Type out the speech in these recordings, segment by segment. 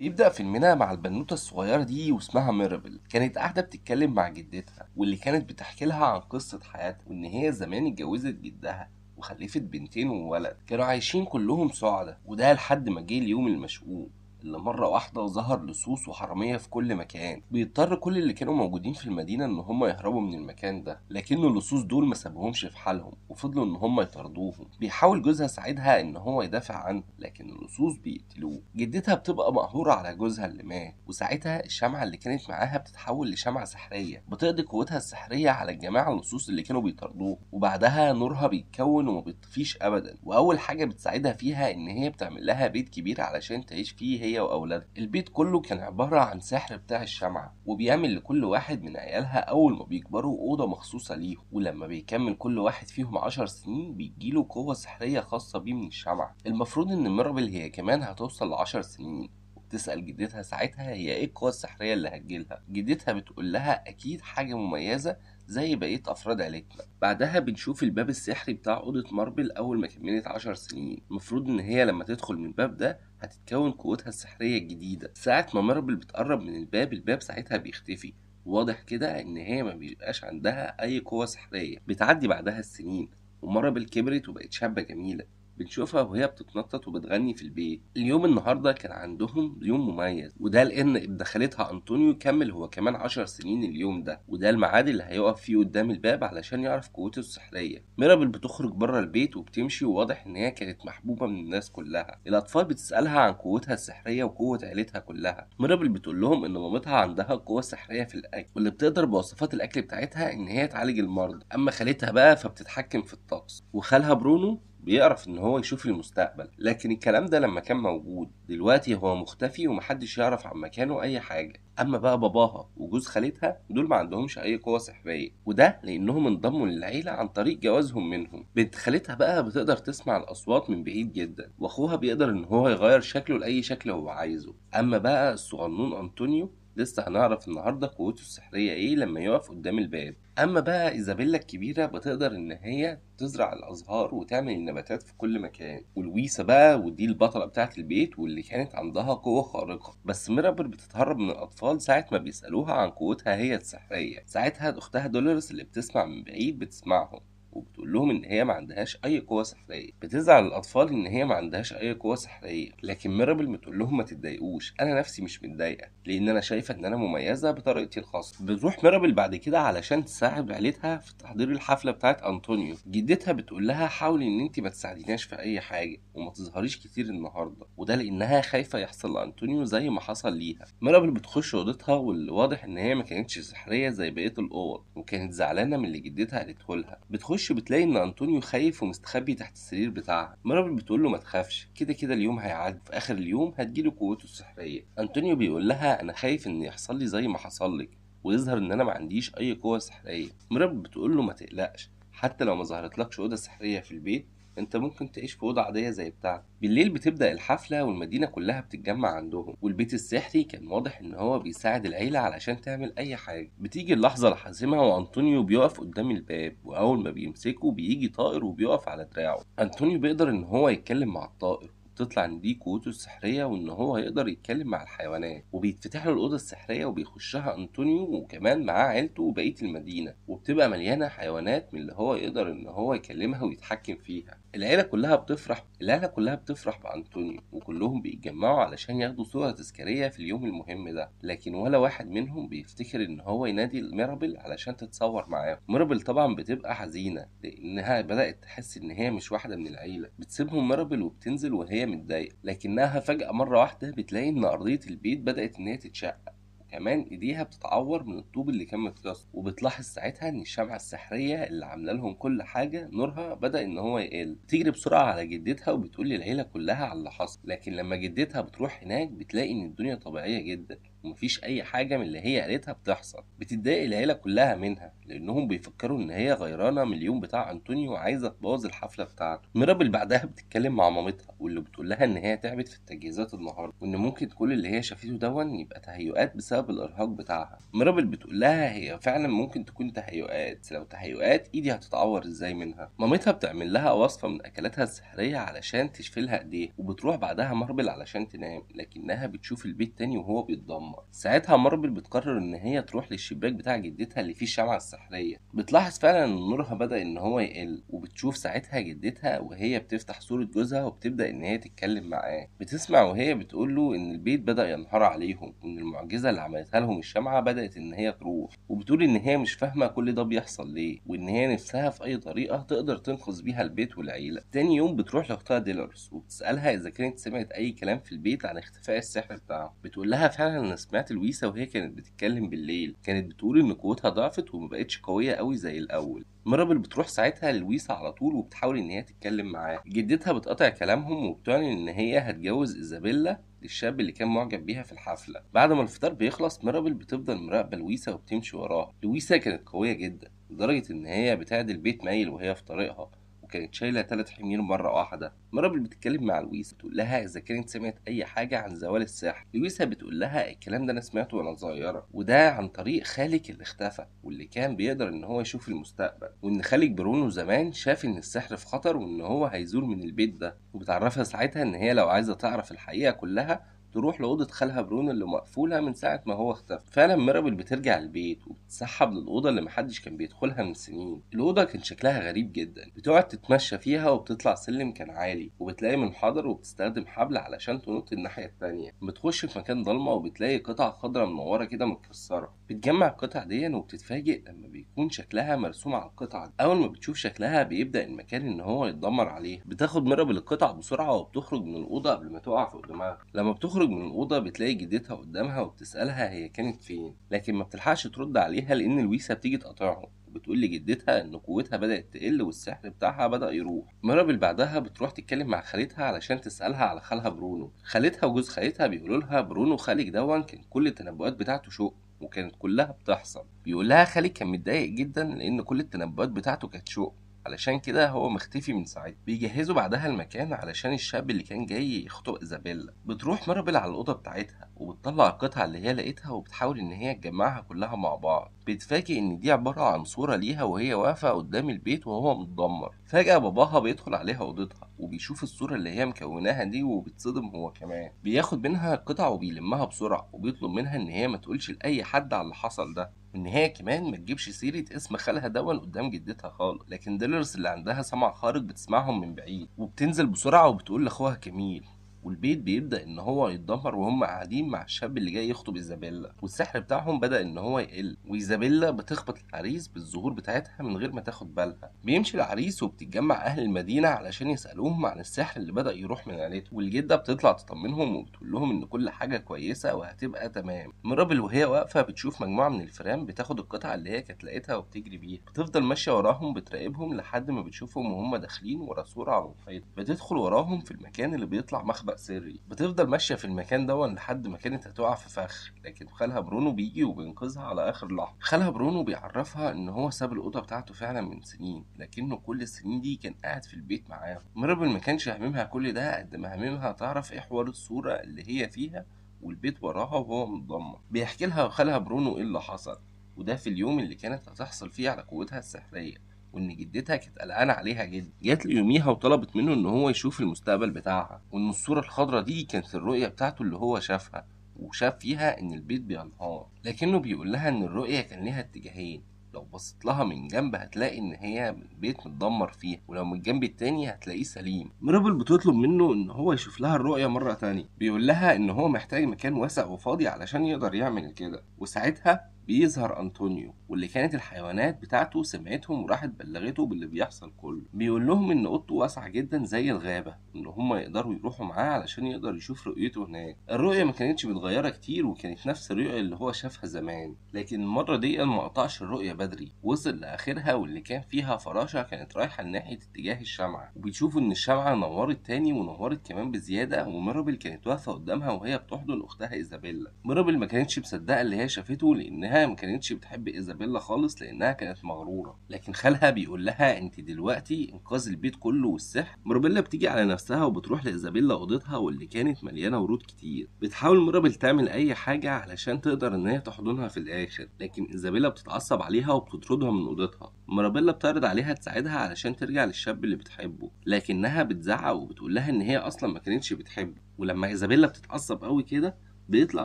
يبدأ فيلمنا مع البنوتة الصغيرة دي واسمها ميرابل كانت قاعدة بتتكلم مع جدتها واللي كانت بتحكي لها عن قصة حياتها وإن هي زمان اتجوزت جدها وخلفت بنتين وولد كانوا عايشين كلهم سعدة وده لحد ما جه اليوم المشؤوم اللي مرة واحدة ظهر لصوص وحرامية في كل مكان بيضطر كل اللي كانوا موجودين في المدينة ان هم يهربوا من المكان ده لكن اللصوص دول ما سابوهمش في حالهم وفضلوا ان هم يطاردوهم بيحاول جوزها ساعدها ان هو يدافع عنه لكن اللصوص بيقتلوه جدتها بتبقى مقهورة على جوزها اللي مات وساعتها الشمعة اللي كانت معاها بتتحول لشمعة سحرية بتقضي قوتها السحرية على الجماعة اللصوص اللي كانوا بيطردوه وبعدها نورها بيتكون وما بيطفيش ابدا واول حاجة بتساعدها فيها ان هي بتعمل لها بيت كبير علشان تعيش فيه هي هي وأولادها البيت كله كان عبارة عن سحر بتاع الشمعة وبيعمل لكل واحد من عيالها أول ما بيكبروا أوضة مخصوصة ليهم ولما بيكمل كل واحد فيهم عشر سنين بيجيله قوة سحرية خاصة بيه من الشمعة المفروض إن ميرابل هي كمان هتوصل لعشر سنين تسأل جدتها ساعتها هي ايه القوة السحرية اللي هتجيلها جدتها بتقول لها اكيد حاجة مميزة زي بقية أفراد عيلتنا بعدها بنشوف الباب السحري بتاع أوضة ماربل أول ما كملت عشر سنين المفروض إن هي لما تدخل من الباب ده هتتكون قوتها السحرية الجديدة ساعة ما ماربل بتقرب من الباب الباب ساعتها بيختفي واضح كده إن هي ما بيبقاش عندها أي قوة سحرية بتعدي بعدها السنين وماربل كبرت وبقت شابة جميلة بنشوفها وهي بتتنطط وبتغني في البيت اليوم النهارده كان عندهم يوم مميز وده لان دخلتها انطونيو كمل هو كمان عشر سنين اليوم ده وده الميعاد اللي هيقف فيه قدام الباب علشان يعرف قوته السحريه ميرابل بتخرج بره البيت وبتمشي وواضح ان هي كانت محبوبه من الناس كلها الاطفال بتسالها عن قوتها السحريه وقوه عيلتها كلها ميرابل بتقول لهم ان مامتها عندها قوه سحريه في الاكل واللي بتقدر بوصفات الاكل بتاعتها ان هي تعالج المرض اما خالتها بقى فبتتحكم في الطقس وخالها برونو بيعرف ان هو يشوف المستقبل لكن الكلام ده لما كان موجود دلوقتي هو مختفي ومحدش يعرف عن مكانه اي حاجه اما بقى باباها وجوز خالتها دول ما عندهمش اي قوه سحريه وده لانهم انضموا للعيله عن طريق جوازهم منهم بنت خالتها بقى بتقدر تسمع الاصوات من بعيد جدا واخوها بيقدر ان هو يغير شكله لاي شكل هو عايزه اما بقى الصغنون انطونيو لسه هنعرف النهارده قوته السحريه ايه لما يقف قدام الباب اما بقى ايزابيلا الكبيره بتقدر ان هي تزرع الازهار وتعمل النباتات في كل مكان ولويسا بقى ودي البطله بتاعه البيت واللي كانت عندها قوه خارقه بس ميرابر بتتهرب من الاطفال ساعه ما بيسالوها عن قوتها هي السحريه ساعتها اختها دولوريس اللي بتسمع من بعيد بتسمعهم وبتقول لهم ان هي ما عندهاش اي قوه سحريه بتزعل الاطفال ان هي ما عندهاش اي قوه سحريه لكن ميرابل بتقول لهم ما تتضايقوش انا نفسي مش متضايقه لان انا شايفه ان انا مميزه بطريقتي الخاصه بتروح ميرابل بعد كده علشان تساعد عيلتها في تحضير الحفله بتاعت انطونيو جدتها بتقول لها حاولي ان انت ما تساعديناش في اي حاجه وما تظهريش كتير النهارده وده لانها خايفه يحصل لانطونيو زي ما حصل ليها ميرابل بتخش اوضتها واللي واضح ان هي ما كانتش سحريه زي بقيه الاوض وكانت زعلانه من اللي جدتها قالته لها بتخش بتخش بتلاقي ان انطونيو خايف ومستخبي تحت السرير بتاعها مرابل بتقول له ما تخافش كده كده اليوم هيعدي في اخر اليوم هتجيله قوته السحريه انطونيو بيقول لها انا خايف ان يحصل لي زي ما حصل لك ويظهر ان انا ما عنديش اي قوه سحريه مرابل بتقول له ما تقلقش حتى لو ما لكش اوضه سحريه في البيت انت ممكن تعيش في اوضه عاديه زي بتاعتك بالليل بتبدا الحفله والمدينه كلها بتتجمع عندهم والبيت السحري كان واضح ان هو بيساعد العيله علشان تعمل اي حاجه بتيجي اللحظه الحاسمه وانطونيو بيقف قدام الباب واول ما بيمسكه بيجي طائر وبيقف على دراعه انطونيو بيقدر ان هو يتكلم مع الطائر بتطلع ان دي قوته السحريه وان هو هيقدر يتكلم مع الحيوانات وبيتفتح له الاوضه السحريه وبيخشها انطونيو وكمان معاه عيلته وبقيه المدينه وبتبقى مليانه حيوانات من اللي هو يقدر ان هو يكلمها ويتحكم فيها العيله كلها بتفرح العيله كلها بتفرح بانطونيو وكلهم بيتجمعوا علشان ياخدوا صوره تذكاريه في اليوم المهم ده لكن ولا واحد منهم بيفتكر ان هو ينادي ميرابل علشان تتصور معاه ميرابل طبعا بتبقى حزينه لانها بدات تحس ان هي مش واحده من العيله بتسيبهم ميرابل وبتنزل وهي متضايق لكنها فجاه مره واحده بتلاقي ان ارضيه البيت بدات ان هي تتشقق وكمان ايديها بتتعور من الطوب اللي كان متكسر وبتلاحظ ساعتها ان الشمعه السحريه اللي عامله لهم كل حاجه نورها بدا ان هو يقل بتجري بسرعه على جدتها وبتقول للعيله كلها على اللي حصل لكن لما جدتها بتروح هناك بتلاقي ان الدنيا طبيعيه جدا ومفيش اي حاجه من اللي هي قالتها بتحصل بتتضايق العيله كلها منها لانهم بيفكروا ان هي غيرانه من اليوم بتاع انطونيو وعايزه تبوظ الحفله بتاعته ميرابل بعدها بتتكلم مع مامتها واللي بتقول لها ان هي تعبت في التجهيزات النهارده وان ممكن كل اللي هي شافته دون يبقى تهيؤات بسبب الارهاق بتاعها ميرابل بتقول لها هي فعلا ممكن تكون تهيؤات لو تهيؤات ايدي هتتعور ازاي منها مامتها بتعمل لها وصفه من اكلاتها السحريه علشان تشفي لها ايديها وبتروح بعدها ماربل علشان تنام لكنها بتشوف البيت تاني وهو بيتدمر القمر ساعتها ماربل بتقرر ان هي تروح للشباك بتاع جدتها اللي فيه الشمعة السحرية بتلاحظ فعلا ان نورها بدأ ان هو يقل وبتشوف ساعتها جدتها وهي بتفتح صورة جوزها وبتبدأ ان هي تتكلم معاه بتسمع وهي بتقول له ان البيت بدأ ينهار عليهم وان المعجزة اللي عملتها لهم الشمعة بدأت ان هي تروح وبتقول ان هي مش فاهمة كل ده بيحصل ليه وان هي نفسها في اي طريقة تقدر تنقذ بيها البيت والعيلة تاني يوم بتروح لاختها ديلرز وبتسألها اذا كانت سمعت اي كلام في البيت عن اختفاء السحر بتاعهم بتقول لها فعلا ان سمعت لويسا وهي كانت بتتكلم بالليل كانت بتقول ان قوتها ضعفت ومبقتش قويه قوي زي الاول ميرابل بتروح ساعتها لويسا على طول وبتحاول ان هي تتكلم معاه جدتها بتقطع كلامهم وبتعلن ان هي هتجوز ايزابيلا الشاب اللي كان معجب بيها في الحفله بعد ما الفطار بيخلص ميرابل بتفضل مراقبه لويسا وبتمشي وراها لويسا كانت قويه جدا لدرجه ان هي بتعدي البيت مايل وهي في طريقها وكانت شايلة ثلاث حمير مرة واحدة مرابل بتتكلم مع لويسا بتقول لها إذا كانت سمعت أي حاجة عن زوال السحر لويسا بتقول لها الكلام ده أنا سمعته وأنا صغيرة وده عن طريق خالك اللي اختفى واللي كان بيقدر إن هو يشوف المستقبل وإن خالك برونو زمان شاف إن السحر في خطر وإن هو هيزول من البيت ده وبتعرفها ساعتها إن هي لو عايزة تعرف الحقيقة كلها تروح لأوضة خالها برونو اللي مقفولة من ساعة ما هو اختفى فعلا ميرابل بترجع البيت اتسحب للأوضة اللي محدش كان بيدخلها من سنين الأوضة كان شكلها غريب جدا بتقعد تتمشى فيها وبتطلع سلم كان عالي وبتلاقي منحدر وبتستخدم حبل علشان تنط الناحية التانية بتخش في مكان ضلمة وبتلاقي قطع خضراء منورة كده متكسرة بتجمع القطع دي وبتتفاجئ لما بيكون شكلها مرسوم على القطعة أول ما بتشوف شكلها بيبدأ المكان إن هو يتدمر عليه بتاخد مرب بالقطع بسرعة وبتخرج من الأوضة قبل ما تقع فوق دماغها لما بتخرج من الأوضة بتلاقي جدتها قدامها وبتسألها هي كانت فين لكن ما بتلحقش ترد عليه عليها لأن لويسا بتيجي تقاطعهم بتقول لجدتها إن قوتها بدأت تقل والسحر بتاعها بدأ يروح ميرابل بعدها بتروح تتكلم مع خالتها علشان تسألها على خالها برونو خالتها وجوز خالتها بيقولوا لها برونو خالك ده كان كل التنبؤات بتاعته شوق وكانت كلها بتحصل بيقول لها خالك كان متضايق جدا لأن كل التنبؤات بتاعته كانت شوق علشان كده هو مختفي من ساعتها بيجهزوا بعدها المكان علشان الشاب اللي كان جاي يخطب إيزابيلا بتروح ماربل على الأوضة بتاعتها وبتطلع القطعة اللي هي لقيتها وبتحاول إن هي تجمعها كلها مع بعض بتفاجئ إن دي عبارة عن صورة ليها وهي واقفة قدام البيت وهو متدمر فجأة باباها بيدخل عليها أوضتها وبيشوف الصورة اللي هي مكوناها دي وبتصدم هو كمان بياخد منها القطع وبيلمها بسرعة وبيطلب منها إن هي ما تقولش لأي حد على اللي حصل ده النهاية هي كمان ما تجيبش سيره اسم خالها دون قدام جدتها خالص لكن ديلرز اللي عندها سمع خارق بتسمعهم من بعيد وبتنزل بسرعه وبتقول لاخوها كميل والبيت بيبدا ان هو يتدمر وهم قاعدين مع الشاب اللي جاي يخطب ايزابيلا والسحر بتاعهم بدا ان هو يقل وايزابيلا بتخبط العريس بالزهور بتاعتها من غير ما تاخد بالها بيمشي العريس وبتتجمع اهل المدينه علشان يسالوهم عن السحر اللي بدا يروح من عيلته والجده بتطلع تطمنهم وبتقول لهم ان كل حاجه كويسه وهتبقى تمام مرابل وهي واقفه بتشوف مجموعه من الفئران بتاخد القطعه اللي هي كانت لقيتها وبتجري بيها بتفضل ماشيه وراهم بتراقبهم لحد ما بتشوفهم وهم داخلين ورا سور على الحيط بتدخل وراهم في المكان اللي بيطلع مخبأ سري بتفضل ماشية في المكان دون لحد ما كانت هتقع في فخ لكن خالها برونو بيجي وبينقذها على آخر لحظة خالها برونو بيعرفها إن هو ساب الأوضة بتاعته فعلا من سنين لكنه كل السنين دي كان قاعد في البيت معاهم ميرابل ما كانش هاممها كل ده قد ما هاممها تعرف إيه حوار الصورة اللي هي فيها والبيت وراها وهو متدمر بيحكي لها خالها برونو إيه اللي حصل وده في اليوم اللي كانت هتحصل فيه على قوتها السحرية وان جدتها كانت قلقانه عليها جدا جت له يوميها وطلبت منه ان هو يشوف المستقبل بتاعها وان الصوره الخضراء دي كانت الرؤيه بتاعته اللي هو شافها وشاف فيها ان البيت بينهار لكنه بيقول لها ان الرؤيه كان لها اتجاهين لو بصيت لها من جنب هتلاقي ان هي البيت متدمر فيه ولو من الجنب التاني هتلاقيه سليم ميرابل بتطلب منه ان هو يشوف لها الرؤية مرة تانية بيقول لها ان هو محتاج مكان واسع وفاضي علشان يقدر يعمل كده وساعتها بيظهر أنطونيو واللي كانت الحيوانات بتاعته سمعتهم وراحت بلغته باللي بيحصل كله بيقول لهم إن أوضته واسعة جدا زي الغابة إن هما يقدروا يروحوا معاه علشان يقدر يشوف رؤيته هناك الرؤية ما كانتش متغيرة كتير وكانت نفس الرؤية اللي هو شافها زمان لكن المرة دي ما قطعش الرؤية بدري وصل لآخرها واللي كان فيها فراشة كانت رايحة لناحية اتجاه الشمعة وبيشوفوا إن الشمعة نورت تاني ونورت كمان بزيادة وميرابل كانت واقفة قدامها وهي بتحضن أختها إيزابيلا ميرابل ما كانتش مصدقة اللي هي شافته لأنها ما كانتش بتحب ايزابيلا خالص لانها كانت مغروره لكن خالها بيقول لها انت دلوقتي انقاذ البيت كله والسحر مرابيلا بتيجي على نفسها وبتروح لايزابيلا اوضتها واللي كانت مليانه ورود كتير بتحاول مرابيل تعمل اي حاجه علشان تقدر ان هي تحضنها في الاخر لكن ايزابيلا بتتعصب عليها وبتطردها من اوضتها مرابيلا بتعرض عليها تساعدها علشان ترجع للشاب اللي بتحبه لكنها بتزعق وبتقول لها ان هي اصلا ما كانتش بتحبه ولما ايزابيلا بتتعصب قوي كده بيطلع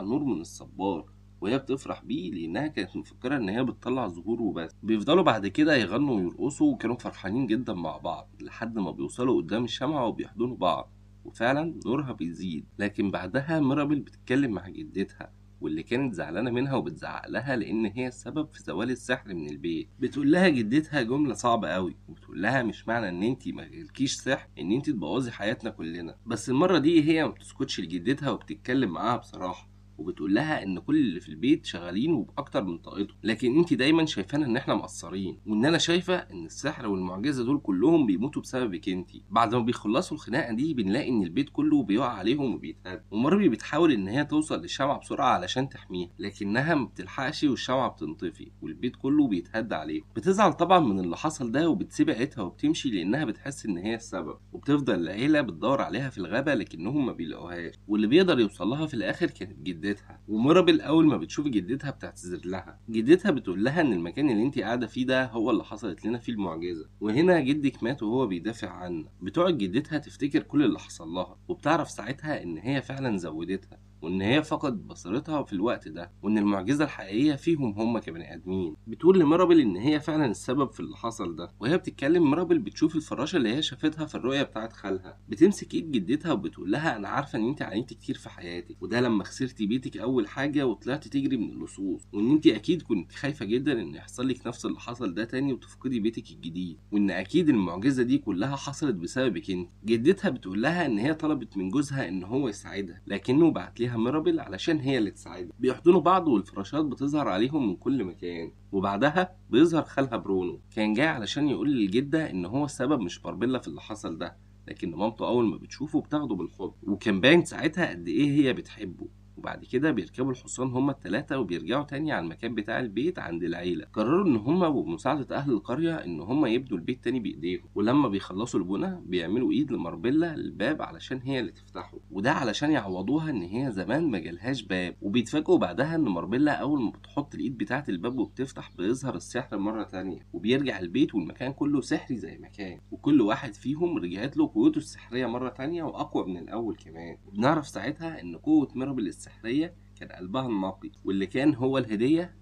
نور من الصبار وهي بتفرح بيه لانها كانت مفكره ان هي بتطلع زهور وبس بيفضلوا بعد كده يغنوا ويرقصوا وكانوا فرحانين جدا مع بعض لحد ما بيوصلوا قدام الشمعة وبيحضنوا بعض وفعلا نورها بيزيد لكن بعدها ميرابل بتتكلم مع جدتها واللي كانت زعلانه منها وبتزعق لها لان هي السبب في زوال السحر من البيت بتقول لها جدتها جمله صعبه قوي وبتقول لها مش معنى ان انت ما جالكيش سحر ان انت تبوظي حياتنا كلنا بس المره دي هي ما بتسكتش لجدتها وبتتكلم معاها بصراحه وبتقول لها ان كل اللي في البيت شغالين وباكتر من طاقتهم لكن انت دايما شايفانا ان احنا مقصرين وان انا شايفه ان السحر والمعجزه دول كلهم بيموتوا بسببك انت بعد ما بيخلصوا الخناقه دي بنلاقي ان البيت كله بيقع عليهم وبيتهد ومربي بتحاول ان هي توصل للشمعه بسرعه علشان تحميها لكنها ما بتلحقش والشمعه بتنطفي والبيت كله بيتهد عليهم بتزعل طبعا من اللي حصل ده وبتسيب عيلتها وبتمشي لانها بتحس ان هي السبب وبتفضل العيله بتدور عليها في الغابه لكنهم ما بيلاقوهاش واللي بيقدر يوصل لها في الاخر كانت جدتها جدتها وميرابل اول ما بتشوف جدتها بتعتذر لها جدتها بتقول لها ان المكان اللي انت قاعده فيه ده هو اللي حصلت لنا فيه المعجزه وهنا جدك مات وهو بيدافع عنا بتقعد جدتها تفتكر كل اللي حصل لها وبتعرف ساعتها ان هي فعلا زودتها وان هي فقدت بصيرتها في الوقت ده وان المعجزه الحقيقيه فيهم هم كبني ادمين بتقول لمرابل ان هي فعلا السبب في اللي حصل ده وهي بتتكلم مرابل بتشوف الفراشه اللي هي شافتها في الرؤيه بتاعت خالها بتمسك ايد جدتها وبتقول لها انا عارفه ان انت عانيتي كتير في حياتك وده لما خسرتي بيتك اول حاجه وطلعتي تجري من اللصوص وان انت اكيد كنت خايفه جدا ان يحصل لك نفس اللي حصل ده تاني وتفقدي بيتك الجديد وان اكيد المعجزه دي كلها حصلت بسببك انت جدتها بتقول لها ان هي طلبت من جوزها ان هو يساعدها لكنه بعت لها عليها ميرابل علشان هي اللي تساعدها بيحضنوا بعض والفراشات بتظهر عليهم من كل مكان وبعدها بيظهر خالها برونو كان جاي علشان يقول للجده ان هو السبب مش باربيلا في اللي حصل ده لكن مامته اول ما بتشوفه بتاخده بالحضن وكان باين ساعتها قد ايه هي بتحبه وبعد كده بيركبوا الحصان هما التلاتة وبيرجعوا تاني على المكان بتاع البيت عند العيلة قرروا ان هما وبمساعدة اهل القرية ان هما يبدوا البيت تاني بايديهم ولما بيخلصوا البنى بيعملوا ايد لماربيلا الباب علشان هي اللي تفتحه وده علشان يعوضوها ان هي زمان ما جالهاش باب وبيتفاجئوا بعدها ان ماربيلا اول ما بتحط الايد بتاعه الباب وبتفتح بيظهر السحر مره تانية وبيرجع البيت والمكان كله سحري زي ما كان وكل واحد فيهم رجعت له قوته السحريه مره تانية واقوى من الاول كمان وبنعرف ساعتها ان قوه ميرابل السحريه كان قلبها النقي واللي كان هو الهديه